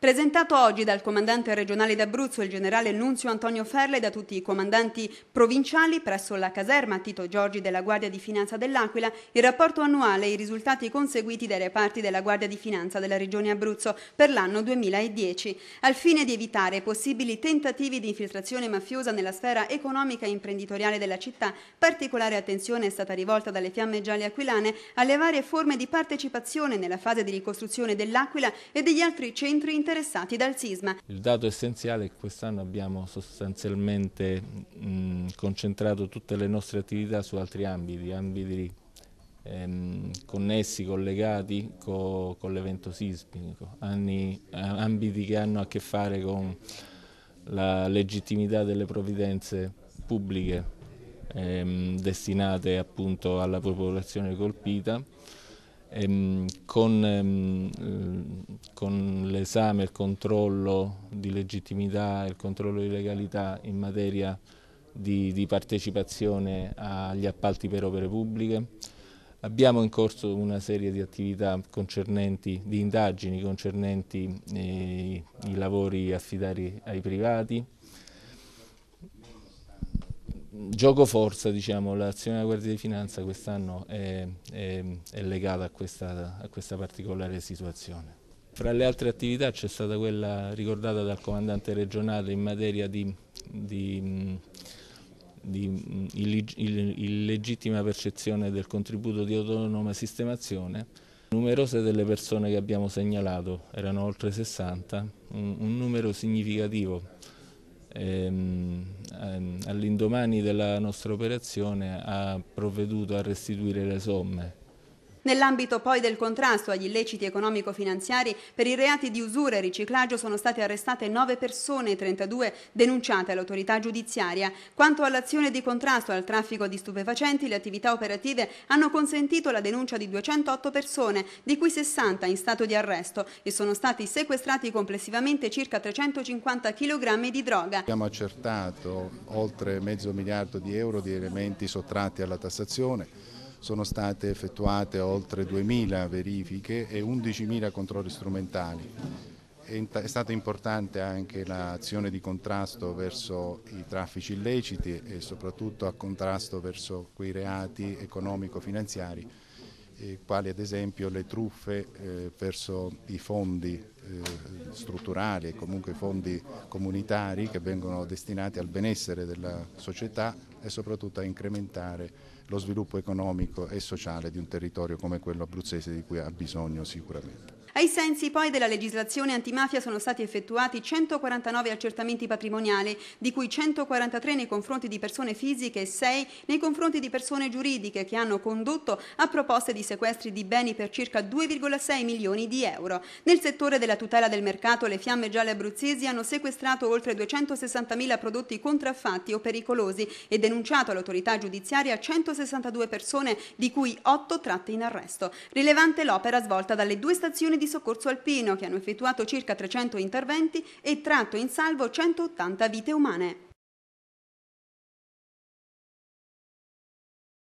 Presentato oggi dal comandante regionale d'Abruzzo, il generale Nunzio Antonio Ferle, e da tutti i comandanti provinciali presso la caserma Tito Giorgi della Guardia di Finanza dell'Aquila, il rapporto annuale e i risultati conseguiti dai reparti della Guardia di Finanza della Regione Abruzzo per l'anno 2010, al fine di evitare possibili tentativi di infiltrazione mafiosa nella sfera economica e imprenditoriale della città. Particolare attenzione è stata rivolta dalle fiamme gialle aquilane alle varie forme di partecipazione nella fase di ricostruzione dell'Aquila e degli altri centri internazionali interessati dal sisma. Il dato essenziale è che quest'anno abbiamo sostanzialmente mh, concentrato tutte le nostre attività su altri ambiti, ambiti ehm, connessi, collegati co, con l'evento sismico, anni, ambiti che hanno a che fare con la legittimità delle provvidenze pubbliche ehm, destinate appunto alla popolazione colpita Ehm, con, ehm, con l'esame, il controllo di legittimità e il controllo di legalità in materia di, di, partecipazione agli appalti per opere pubbliche. Abbiamo in corso una serie di attività concernenti, di indagini concernenti eh, i lavori affidati ai privati gioco forza, diciamo, l'azione della Guardia di Finanza quest'anno è, è, è, legata a questa, a questa particolare situazione. Fra le altre attività c'è stata quella ricordata dal comandante regionale in materia di, di, di illegittima percezione del contributo di autonoma sistemazione. Numerose delle persone che abbiamo segnalato, erano oltre 60, un, un numero significativo. Ehm, all'indomani della nostra operazione ha provveduto a restituire le somme Nell'ambito poi del contrasto agli illeciti economico-finanziari, per i reati di usura e riciclaggio sono state arrestate 9 persone e 32 denunciate all'autorità giudiziaria. Quanto all'azione di contrasto al traffico di stupefacenti, le attività operative hanno consentito la denuncia di 208 persone, di cui 60 in stato di arresto e sono stati sequestrati complessivamente circa 350 kg di droga. Abbiamo accertato oltre mezzo miliardo di euro di elementi sottratti alla tassazione sono state effettuate oltre 2.000 verifiche e 11.000 controlli strumentali. È stata importante anche l'azione di contrasto verso i traffici illeciti e soprattutto a contrasto verso quei reati economico-finanziari quali ad esempio le truffe eh, verso i fondi eh, strutturali e comunque i fondi comunitari che vengono destinati al benessere della società e soprattutto a incrementare lo sviluppo economico e sociale di un territorio come quello abruzzese di cui ha bisogno sicuramente. Ai sensi poi della legislazione antimafia sono stati effettuati 149 accertamenti patrimoniali, di cui 143 nei confronti di persone fisiche e 6 nei confronti di persone giuridiche che hanno condotto a proposte di sequestri di beni per circa 2,6 milioni di euro. Nel settore della tutela del mercato le fiamme gialle abruzzesi hanno sequestrato oltre 260 mila prodotti contraffatti o pericolosi e denunciato all'autorità giudiziaria 162 persone, di cui 8 tratte in arresto. Rilevante l'opera svolta dalle due stazioni di soccorso alpino che hanno effettuato circa 300 interventi e tratto in salvo 180 vite umane.